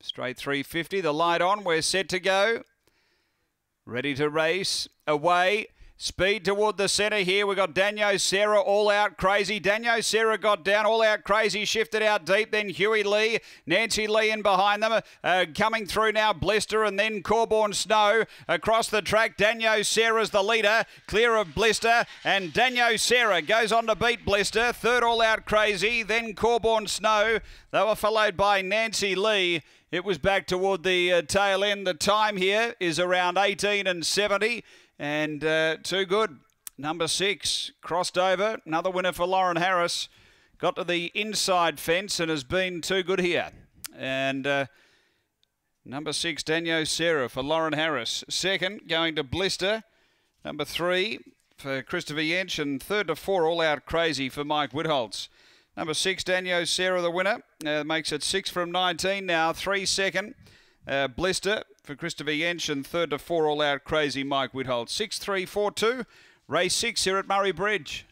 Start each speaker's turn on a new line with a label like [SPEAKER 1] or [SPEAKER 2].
[SPEAKER 1] Straight 350, the light on, we're set to go. Ready to race, away, Speed toward the centre here. We've got Daniel Serra all out crazy. Daniel Serra got down all out crazy, shifted out deep. Then Huey Lee, Nancy Lee in behind them. Uh, coming through now, Blister and then Corborn Snow across the track. Daniel Sarah's the leader, clear of Blister. And Daniel Serra goes on to beat Blister. Third all out crazy, then Corborn Snow. They were followed by Nancy Lee. It was back toward the uh, tail end. The time here is around 18 and 70 and uh, too good. Number six crossed over. Another winner for Lauren Harris. Got to the inside fence and has been too good here. And uh, number six, Danielle Sarah for Lauren Harris. Second, going to Blister. Number three for Christopher Yench. And third to four, all out crazy for Mike Whitholtz. Number six, Danielle Sarah, the winner. Uh, makes it six from 19 now. Three second, uh, Blister for Christopher Yench and third to four all out crazy Mike Whithold. 6 3 4 2, race six here at Murray Bridge.